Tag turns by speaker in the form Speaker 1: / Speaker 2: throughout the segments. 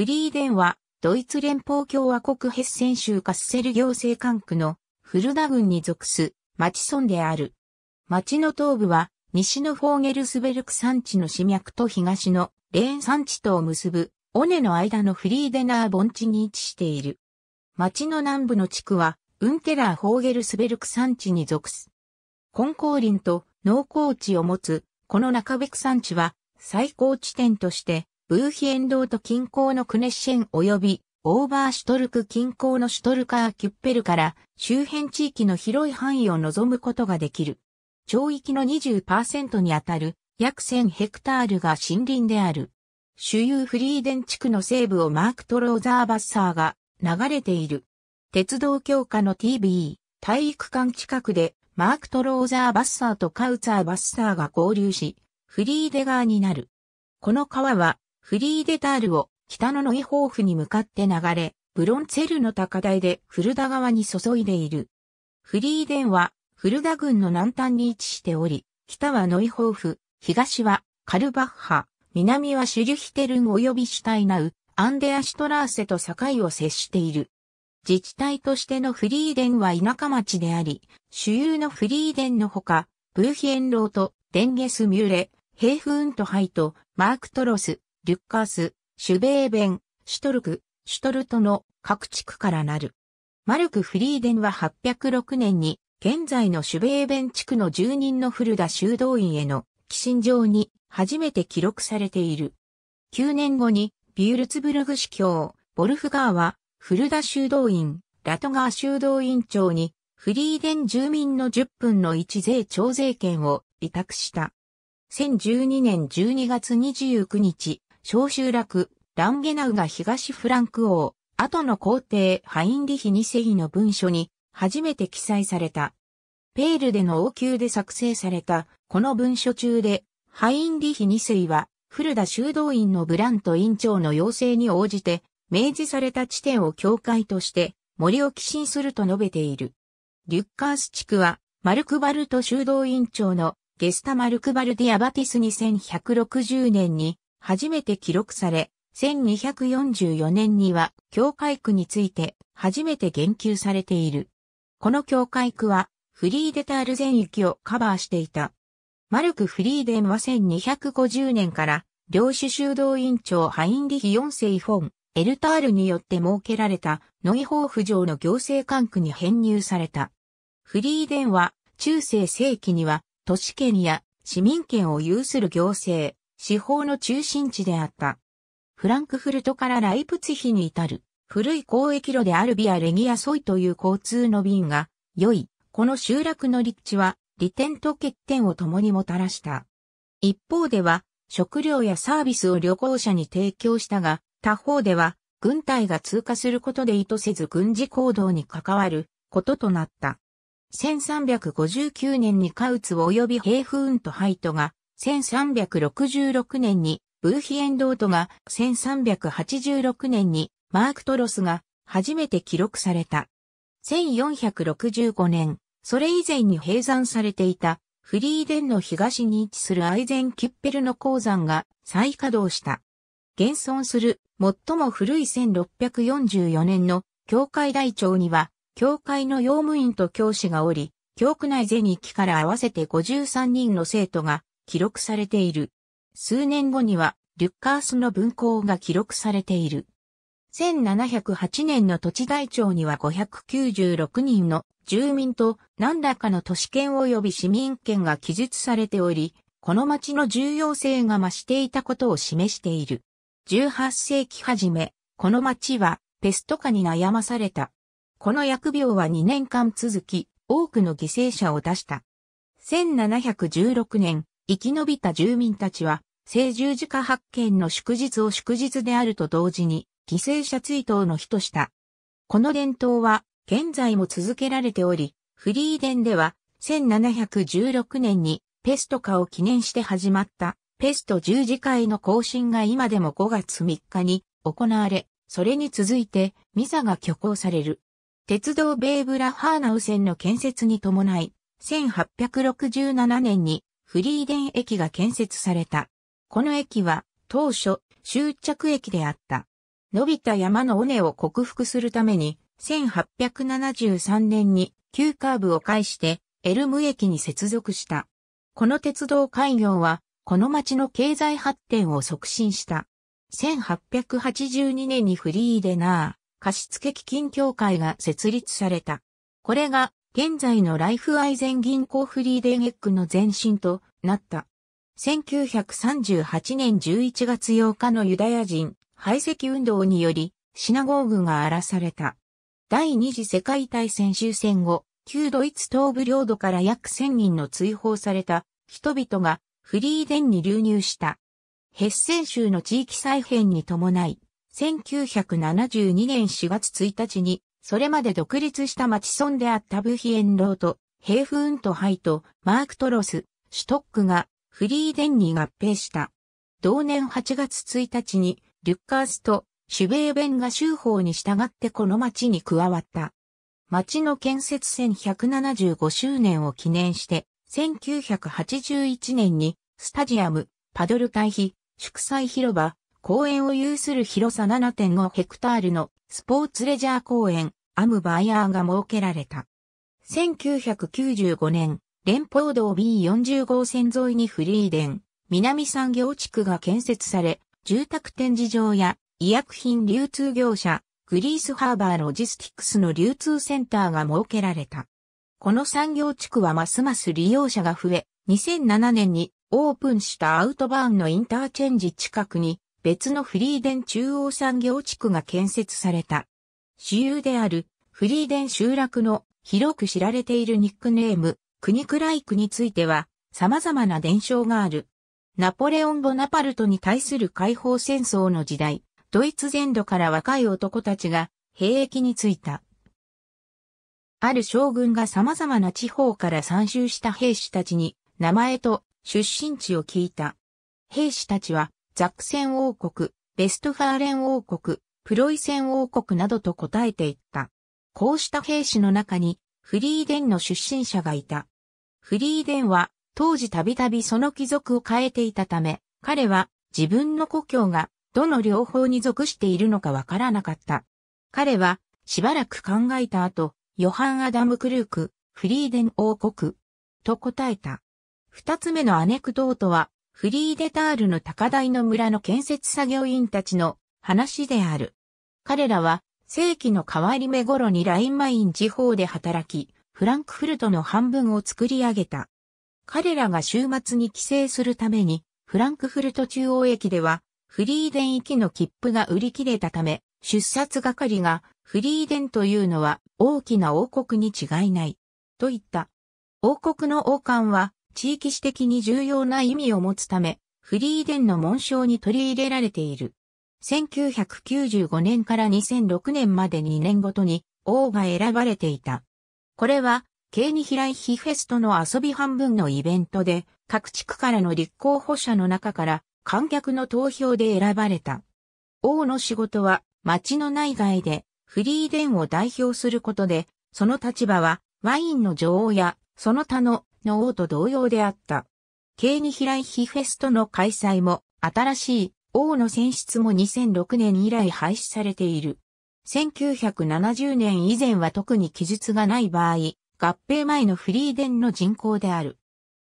Speaker 1: フリーデンは、ドイツ連邦共和国ヘッセン州カッセル行政管区のフルダ郡に属す町村である。町の東部は、西のフォーゲルスベルク山地の市脈と東のレーン山地とを結ぶ、尾根の間のフリーデナー盆地に位置している。町の南部の地区は、ウンテラー・ホーゲルスベルク山地に属す。根高林と農耕地を持つ、この中べく山地は、最高地点として、ブーヒエンドート近郊のクネッシェン及びオーバーシュトルク近郊のシュトルカーキュッペルから周辺地域の広い範囲を望むことができる。町域の20%にあたる約1000ヘクタールが森林である。主有フリーデン地区の西部をマークトローザーバッサーが流れている。鉄道強化の TB、体育館近くでマークトローザーバッサーとカウツァーバッサーが合流し、フリーデ川になる。この川はフリーデタールを北のノイホーフに向かって流れ、ブロンツェルの高台でフルダ川に注いでいる。フリーデンはフルダ郡の南端に位置しており、北はノイホーフ、東はカルバッハ、南はシュリュヒテルン及びシュタイナウ、アンデアシュトラーセと境を接している。自治体としてのフリーデンは田舎町であり、主有のフリーデンのほか、ブーヒエンローとデンゲスミューレ、ヘイフーントハイとマークトロス、リュッカース、シュベーベン、シュトルク、シュトルトの各地区からなる。マルク・フリーデンは806年に、現在のシュベーベン地区の住人の古田修道院への寄進状に初めて記録されている。9年後に、ビュルツブルグ司教、ボルフガーは、古田修道院、ラトガー修道院長に、フリーデン住民の10分の1税徴税権を委託した。1012年12月29日、小集落、ランゲナウが東フランク王、後の皇帝ハインリヒ二世の文書に初めて記載された。ペールでの王宮で作成されたこの文書中で、ハインリヒ二世は古田修道院のブラント院長の要請に応じて、明示された地点を教会として森を寄進すると述べている。リュッカース地区は、マルクバルト修道院長のゲスタ・マルクバルディア・バティス2160年に初めて記録され、1244年には教会区について初めて言及されている。この教会区はフリーデタール全域をカバーしていた。マルク・フリーデンは1250年から領主修道院長ハインリヒ4世フォン、エルタールによって設けられたノイホーフ城の行政管区に編入された。フリーデンは中世世紀には都市圏や市民権を有する行政、司法の中心地であった。フランクフルトからライプツヒに至る古い交易路であるビア・レギアソイという交通の便が良い、この集落の立地は利点と欠点を共にもたらした。一方では食料やサービスを旅行者に提供したが、他方では軍隊が通過することで意図せず軍事行動に関わることとなった。1359年にカウツ及びヘイフーンとハイトが1366年にブーヒエンドートが、1386年にマークトロスが初めて記録された。1465年、それ以前に閉山されていたフリーデンの東に位置するアイゼンキッペルの鉱山が再稼働した。現存する最も古い1644年の教会台帳には、教会の用務員と教師がおり、教区内全域から合わせて53人の生徒が記録されている。数年後には、リュッカースの文庫が記録されている。1708年の土地台帳には596人の住民と何らかの都市圏及び市民権が記述されており、この町の重要性が増していたことを示している。18世紀初め、この町はペスト化に悩まされた。この疫病は2年間続き、多くの犠牲者を出した。1716年、生き延びた住民たちは、聖十字架発見の祝日を祝日であると同時に、犠牲者追悼の日とした。この伝統は、現在も続けられており、フリーデンでは、1716年にペスト化を記念して始まったペスト十字会の更新が今でも5月3日に行われ、それに続いてミザが挙行される。鉄道ベーブラハーナウ線の建設に伴い、1867年にフリーデン駅が建設された。この駅は当初終着駅であった。伸びた山の尾根を克服するために1873年に急カーブを介してエルム駅に接続した。この鉄道開業はこの町の経済発展を促進した。1882年にフリーデナー貸付基金協会が設立された。これが現在のライフアイゼン銀行フリーデンエッグの前身となった。1938年11月8日のユダヤ人排斥運動により、シナゴーグが荒らされた。第二次世界大戦終戦後、旧ドイツ東部領土から約1000人の追放された人々がフリーデンに流入した。ヘッセン州の地域再編に伴い、1972年4月1日にそれまで独立した町村であったブヒエンローと、ヘイフウントハイと、マークトロス、シュトックが、フリーデンに合併した。同年8月1日に、リュッカースと、シュベーベンが州法に従ってこの町に加わった。町の建設1175周年を記念して、1981年に、スタジアム、パドル対比、祝祭広場、公園を有する広さ7.5ヘクタールのスポーツレジャー公園、アムバイアーが設けられた。1995年、連邦道 B40 号線沿いにフリーデン、南産業地区が建設され、住宅展示場や医薬品流通業者、グリースハーバーロジスティックスの流通センターが設けられた。この産業地区はますます利用者が増え、2007年にオープンしたアウトバーンのインターチェンジ近くに別のフリーデン中央産業地区が建設された。主有であるフリーデン集落の広く知られているニックネーム、クニクライクについては様々な伝承がある。ナポレオン・ボナパルトに対する解放戦争の時代、ドイツ全土から若い男たちが兵役についた。ある将軍が様々な地方から参集した兵士たちに名前と出身地を聞いた。兵士たちはザクセン王国、ベストファーレン王国、プロイセン王国などと答えていった。こうした兵士の中にフリーデンの出身者がいた。フリーデンは当時たびたびその貴族を変えていたため、彼は自分の故郷がどの両方に属しているのかわからなかった。彼はしばらく考えた後、ヨハン・アダム・クルーク、フリーデン王国と答えた。二つ目のアネクドートはフリーデタールの高台の村の建設作業員たちの話である。彼らは世紀の変わり目頃にラインマイン地方で働き、フランクフルトの半分を作り上げた。彼らが週末に帰省するために、フランクフルト中央駅では、フリーデン行きの切符が売り切れたため、出札係が、フリーデンというのは大きな王国に違いない。と言った。王国の王冠は、地域史的に重要な意味を持つため、フリーデンの紋章に取り入れられている。1995年から2006年まで2年ごとに王が選ばれていた。これは、ケにニヒライヒフェストの遊び半分のイベントで、各地区からの立候補者の中から観客の投票で選ばれた。王の仕事は町の内外でフリーデンを代表することで、その立場はワインの女王やその他のの王と同様であった。ケにライヒフェストの開催も、新しい王の選出も2006年以来廃止されている。1970年以前は特に記述がない場合、合併前のフリーデンの人口である。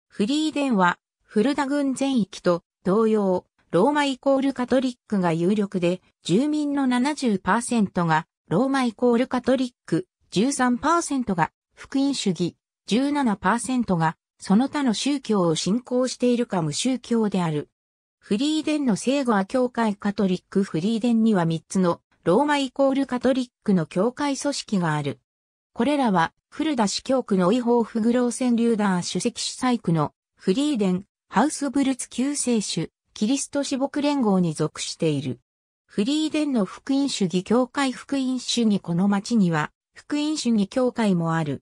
Speaker 1: フリーデンは、フルダ郡全域と同様、ローマイコールカトリックが有力で、住民の70%がローマイコールカトリック、13%が福音主義、17%がその他の宗教を信仰しているか無宗教である。フリーデンの聖語は教会カトリックフリーデンには3つのローマイコールカトリックの教会組織がある。これらはフルダ市教区の違法不グローセンリューダー主席主催区のフリーデン、ハウスブルツ救世主、キリスト死牧連合に属している。フリーデンの福音主義教会福音主義この町には福音主義教会もある。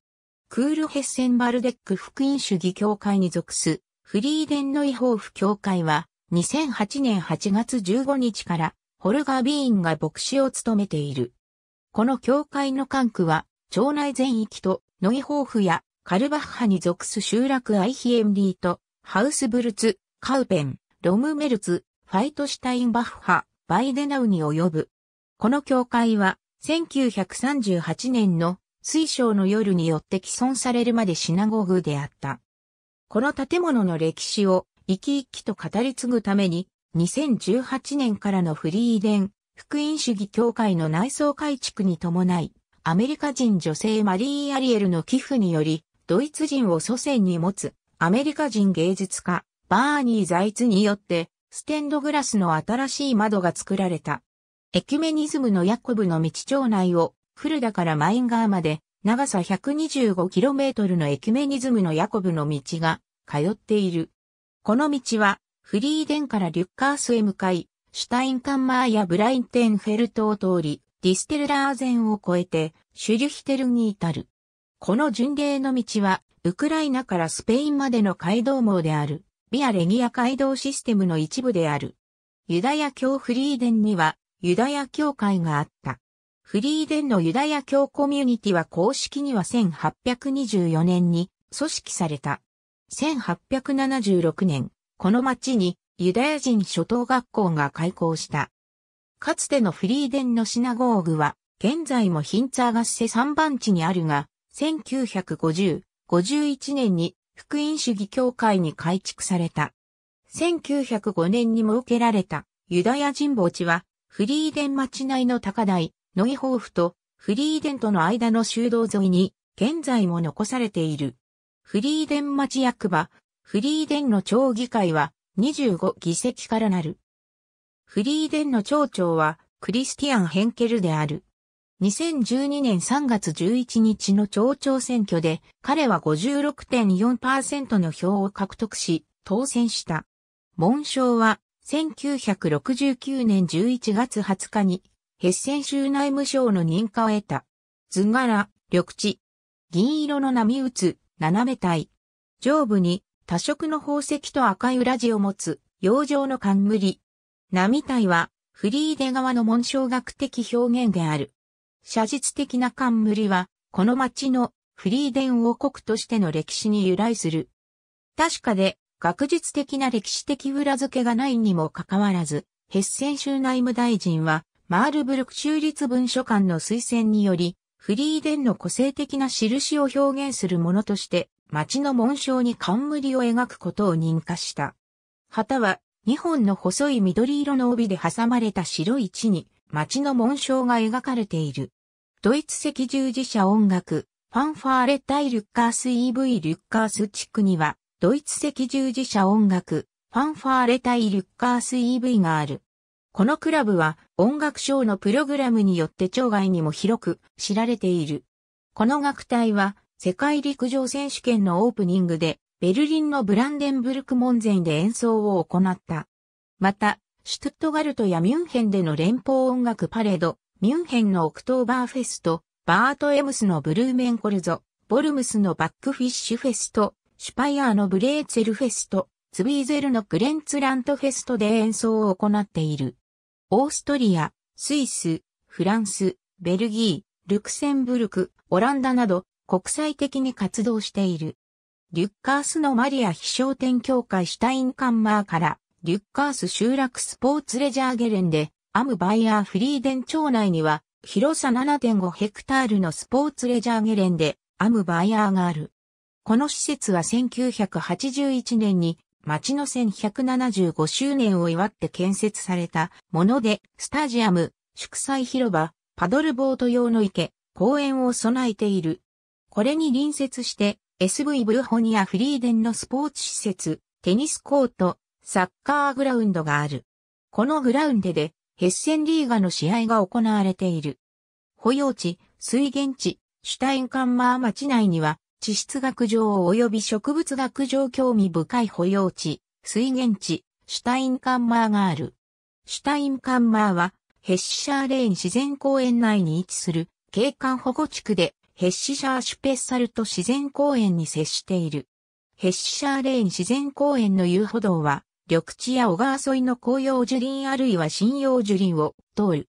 Speaker 1: クールヘッセンバルデック福音主義教会に属す、フリーデンノイホーフ教会は、2008年8月15日から、ホルガー・ビーンが牧師を務めている。この教会の管区は、町内全域と、ノイホーフやカルバッハに属す集落アイヒエンリーと、ハウスブルツ、カウペン、ロムメルツ、ファイトシュタインバッハ、バイデナウに及ぶ。この教会は、1938年の水晶の夜によって既存されるまでシナゴグであった。この建物の歴史を生き生きと語り継ぐために、2018年からのフリーデン、福音主義協会の内装改築に伴い、アメリカ人女性マリー・アリエルの寄付により、ドイツ人を祖先に持つアメリカ人芸術家、バーニー・ザイツによって、ステンドグラスの新しい窓が作られた。エキュメニズムのヤコブの道町内をフルダからマインガーまで、長さ 125km のエキメニズムのヤコブの道が通っている。この道は、フリーデンからリュッカースへ向かい、シュタインカンマーやブラインテンフェルトを通り、ディステルラーゼンを越えて、シュリュヒテルに至る。この巡礼の道は、ウクライナからスペインまでの街道網である、ビアレギア街道システムの一部である。ユダヤ教フリーデンには、ユダヤ教会があった。フリーデンのユダヤ教コミュニティは公式には1824年に組織された。1876年、この町にユダヤ人初等学校が開校した。かつてのフリーデンのシナゴーグは、現在もヒンツァーガッセ3番地にあるが、1950、51年に福音主義教会に改築された。1905年に設けられたユダヤ人墓地は、フリーデン町内の高台、ノイホーフとフリーデンとの間の修道沿いに、現在も残されている。フリーデン町役場、フリーデンの町議会は25議席からなる。フリーデンの町長はクリスティアン・ヘンケルである。2012年3月11日の町長選挙で彼は56.4%の票を獲得し当選した。紋章は1969年11月20日にヘッセン州内務省の認可を得た。図柄、緑地。銀色の波打つ、斜め体。上部に多色の宝石と赤い裏地を持つ、洋上の冠。波体は、フリーデ側の紋章学的表現である。写実的な冠は、この町のフリーデン王国としての歴史に由来する。確かで、学術的な歴史的裏付けがないにもかかわらず、ヘッセン州内務大臣は、マールブルク州立文書館の推薦により、フリーデンの個性的な印を表現するものとして、町の紋章に冠を描くことを認可した。旗は、2本の細い緑色の帯で挟まれた白い地に、町の紋章が描かれている。ドイツ赤十字社音楽、ファンファーレ対ルッカース EV ルッカース地区には、ドイツ赤十字社音楽、ファンファーレ対ルッカース EV がある。このクラブは音楽賞のプログラムによって町外にも広く知られている。この楽隊は世界陸上選手権のオープニングでベルリンのブランデンブルク門前で演奏を行った。また、シュトゥットガルトやミュンヘンでの連邦音楽パレード、ミュンヘンのオクトーバーフェスト、バートエムスのブルーメンコルゾ、ボルムスのバックフィッシュフェスト、シュパイアーのブレーツェルフェスト、ツビーゼルのグレンツラントフェストで演奏を行っている。オーストリア、スイス、フランス、ベルギー、ルクセンブルク、オランダなど国際的に活動している。リュッカースのマリア飛翔店協会シュタインカンマーからリュッカース集落スポーツレジャーゲレンでアムバイアーフリーデン町内には広さ7.5ヘクタールのスポーツレジャーゲレンでアムバイアーがある。この施設は1981年に町の1175周年を祝って建設されたもので、スタジアム、祝祭広場、パドルボート用の池、公園を備えている。これに隣接して、SV ブルホニアフリーデンのスポーツ施設、テニスコート、サッカーグラウンドがある。このグラウンドで、ヘッセンリーガの試合が行われている。保養地、水源地、シュタインカンマー町内には、地質学上及び植物学上興味深い保養地、水源地、シュタインカンマーがある。シュタインカンマーは、ヘッシャーレーン自然公園内に位置する景観保護地区で、ヘッシャーシュペッサルト自然公園に接している。ヘッシャーレーン自然公園の遊歩道は、緑地や小川沿いの紅葉樹林あるいは針葉樹林を通る。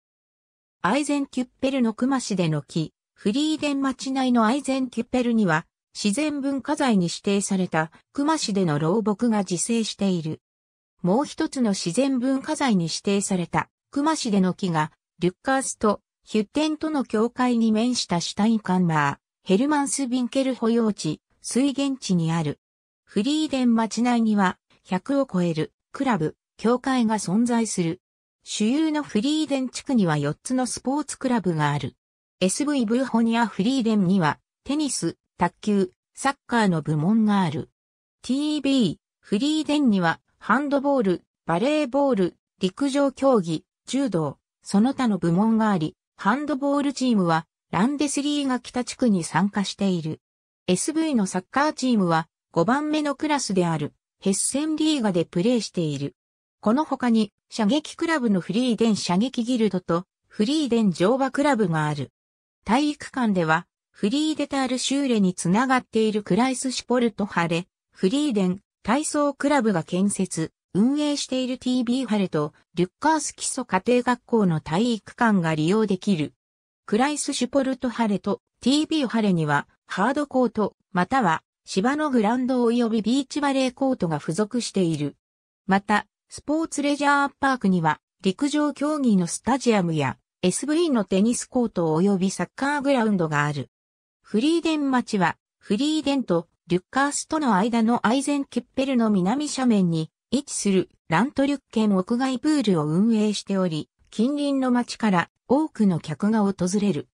Speaker 1: アイゼンキュッペルの熊市での木、フリーデン町内のアイゼンキュッペルには、自然文化財に指定された熊市での老木が自生している。もう一つの自然文化財に指定された熊市での木が、リュッカースとヒュッテンとの境界に面したシュタインカンマー、ヘルマンス・ビンケル保養地、水源地にある。フリーデン町内には100を超えるクラブ、教会が存在する。主有のフリーデン地区には4つのスポーツクラブがある。SV ブーホニアフリーデンにはテニス、卓球、サッカーの部門がある。TV、フリーデンには、ハンドボール、バレーボール、陸上競技、柔道、その他の部門があり、ハンドボールチームは、ランデスリーが北地区に参加している。SV のサッカーチームは、5番目のクラスである、ヘッセンリーガでプレーしている。この他に、射撃クラブのフリーデン射撃ギルドと、フリーデン乗馬クラブがある。体育館では、フリーデタールシューレにつながっているクライスシュポルトハレ、フリーデン、体操クラブが建設、運営している TB ハレと、リュッカース基礎家庭学校の体育館が利用できる。クライスシュポルトハレと TB ハレには、ハードコート、または、芝のグランド及びビーチバレーコートが付属している。また、スポーツレジャーパークには、陸上競技のスタジアムや、SV のテニスコート及びサッカーグラウンドがある。フリーデン町は、フリーデンとリュッカースとの間のアイゼンケッペルの南斜面に位置するラントリュッケン屋外プールを運営しており、近隣の町から多くの客が訪れる。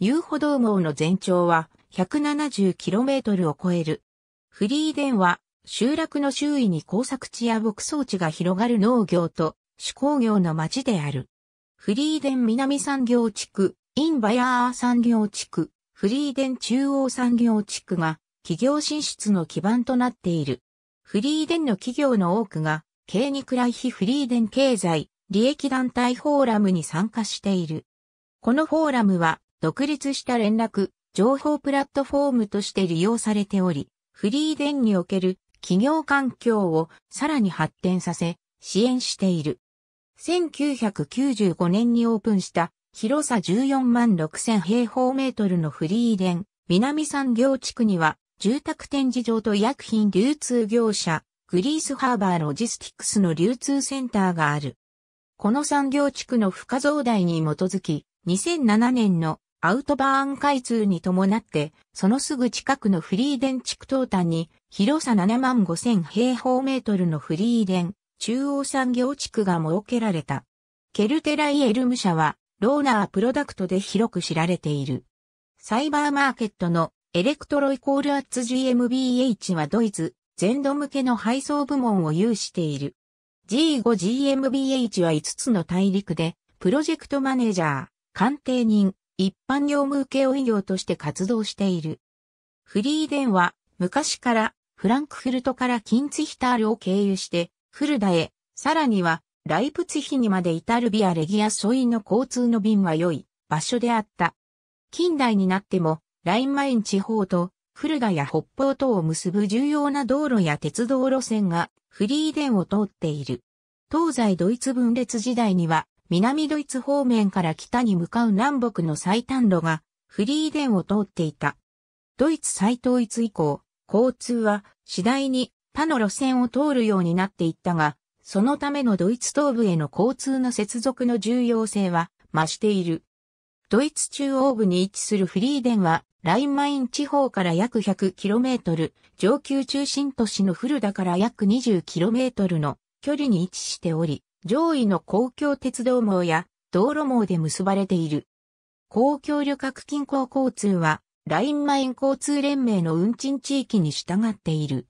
Speaker 1: 遊歩道網の全長は 170km を超える。フリーデンは集落の周囲に工作地や牧草地が広がる農業と手工業の町である。フリーデン南産業地区、インバヤー産業地区、フリーデン中央産業地区が企業進出の基盤となっている。フリーデンの企業の多くが、ケーニクライヒフリーデン経済、利益団体フォーラムに参加している。このフォーラムは、独立した連絡、情報プラットフォームとして利用されており、フリーデンにおける企業環境をさらに発展させ、支援している。1995年にオープンした広さ14万6000平方メートルのフリーデン、南産業地区には、住宅展示場と医薬品流通業者、グリースハーバーロジスティックスの流通センターがある。この産業地区の付加増大に基づき、2007年のアウトバーン開通に伴って、そのすぐ近くのフリーデン地区東端に、広さ7万5000平方メートルのフリーデン、中央産業地区が設けられた。ケルテライエルム社は、ローナープロダクトで広く知られている。サイバーマーケットのエレクトロイコールアッツ GmbH はドイツ、全土向けの配送部門を有している。G5GmbH は5つの大陸で、プロジェクトマネージャー、鑑定人、一般業務請負業として活動している。フリーデンは、昔から、フランクフルトからキンツヒタールを経由して、フルダへ、さらには、ライプツヒにまで至るビアレギアソイの交通の便は良い場所であった。近代になっても、ラインマイン地方とフルガや北方等を結ぶ重要な道路や鉄道路線がフリーデンを通っている。東西ドイツ分裂時代には、南ドイツ方面から北に向かう南北の最短路がフリーデンを通っていた。ドイツ再統一以降、交通は次第に他の路線を通るようになっていったが、そのためのドイツ東部への交通の接続の重要性は増している。ドイツ中央部に位置するフリーデンは、ラインマイン地方から約 100km、上級中心都市のフルダから約 20km の距離に位置しており、上位の公共鉄道網や道路網で結ばれている。公共旅客近郊交通は、ラインマイン交通連盟の運賃地域に従っている。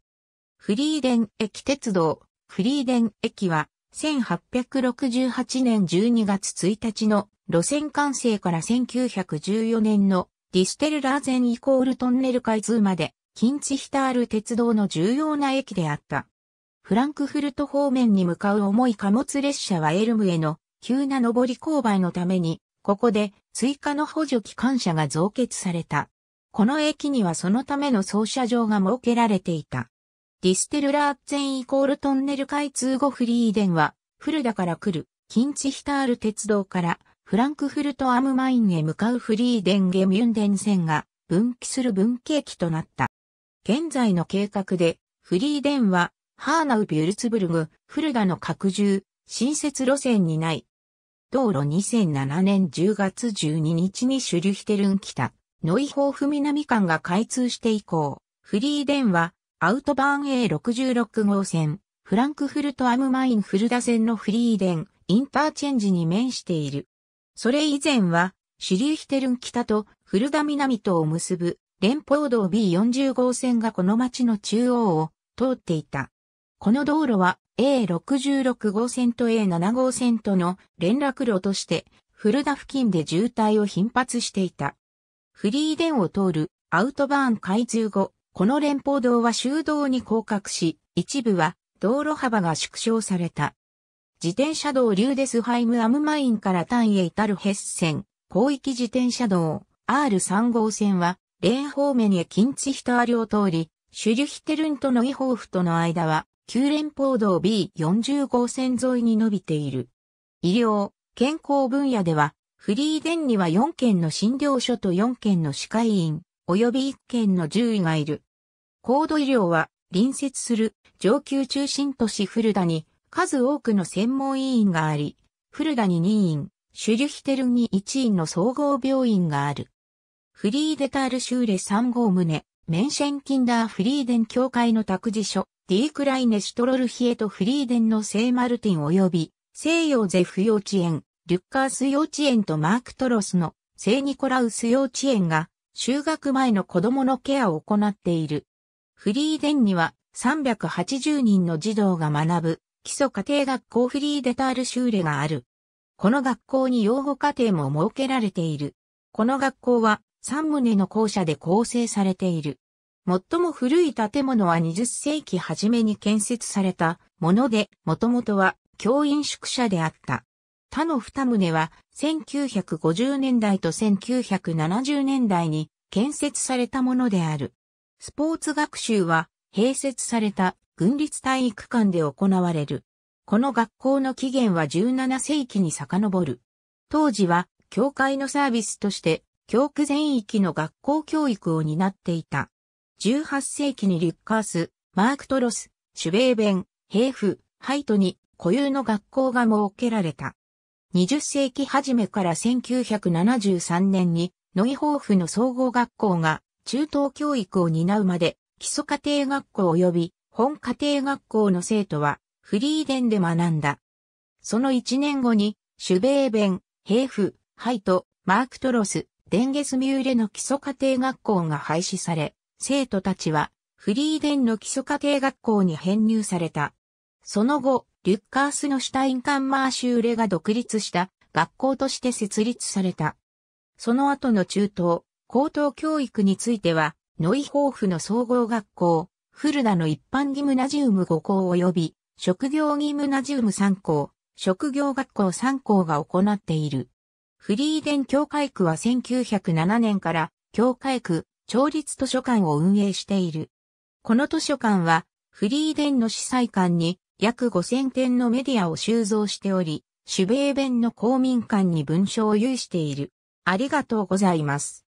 Speaker 1: フリーデン駅鉄道、フリーデン駅は、1868年12月1日の路線完成から1914年のディステルラーゼンイコールトンネル開通まで、近地ヒタール鉄道の重要な駅であった。フランクフルト方面に向かう重い貨物列車はエルムへの急な上り勾配のために、ここで追加の補助機関車が増結された。この駅にはそのための操車場が設けられていた。ディステルラーツェンイコールトンネル開通後フリーデンは、フルダから来る、近地ヒタール鉄道から、フランクフルトアムマインへ向かうフリーデンゲミュンデン線が、分岐する分岐駅となった。現在の計画で、フリーデンは、ハーナウビュルツブルグ、フルダの拡充、新設路線にない。道路2007年10月12日にシュリュヒテルン北、ノイホーフ南間が開通して以降、フリーデンは、アウトバーン A66 号線、フランクフルトアムマインフルダ線のフリーデン、インターチェンジに面している。それ以前は、シュリーヒテルン北とフルダ南とを結ぶ連邦道 B40 号線がこの町の中央を通っていた。この道路は A66 号線と A7 号線との連絡路としてフルダ付近で渋滞を頻発していた。フリーデンを通るアウトバーン開通後、この連邦道は修道に降格し、一部は道路幅が縮小された。自転車道リューデスハイムアムマインから単へ至るヘッセン、広域自転車道 R3 号線は、レーン方面へ近地ヒター通り、シュリュヒテルンとのイホーフとの間は、旧連邦道 B40 号線沿いに伸びている。医療、健康分野では、フリーデンには4件の診療所と4件の歯科医院、及び1件の獣医がいる。高度医療は隣接する上級中心都市フルダに数多くの専門医院があり、フルダに2院、シュリュヒテルに1院の総合病院がある。フリーデタールシューレ3号棟、メンシェンキンダーフリーデン協会の託児所、ディークライネシュトロルヒエとフリーデンの聖マルティン及び、西洋ゼフ幼稚園、リュッカース幼稚園とマークトロスの聖ニコラウス幼稚園が、就学前の子供のケアを行っている。フリーデンには380人の児童が学ぶ基礎家庭学校フリーデタールシューレがある。この学校に養護家庭も設けられている。この学校は3棟の校舎で構成されている。最も古い建物は20世紀初めに建設されたもので、もともとは教員宿舎であった。他の二棟は1950年代と1970年代に建設されたものである。スポーツ学習は併設された軍立体育館で行われる。この学校の起源は17世紀に遡る。当時は教会のサービスとして教区全域の学校教育を担っていた。18世紀にリッカース、マークトロス、シュベーベン、ヘーフ、ハイトに固有の学校が設けられた。20世紀初めから1973年にノイホーフの総合学校が中等教育を担うまで、基礎家庭学校及び本家庭学校の生徒はフリーデンで学んだ。その1年後に、シュベーベン、ヘイフ、ハイト、マークトロス、デンゲスミューレの基礎家庭学校が廃止され、生徒たちはフリーデンの基礎家庭学校に編入された。その後、リュッカースのシュタインカンマーシューレが独立した学校として設立された。その後の中東、高等教育については、ノイホーフの総合学校、フルダの一般ギムナジウム5校及び、職業ギムナジウム3校、職業学校3校が行っている。フリーデン教会区は1907年から教会区調律図書館を運営している。この図書館はフリーデンの司祭館に約5000点のメディアを収蔵しており、主米弁の公民館に文書を有している。ありがとうございます。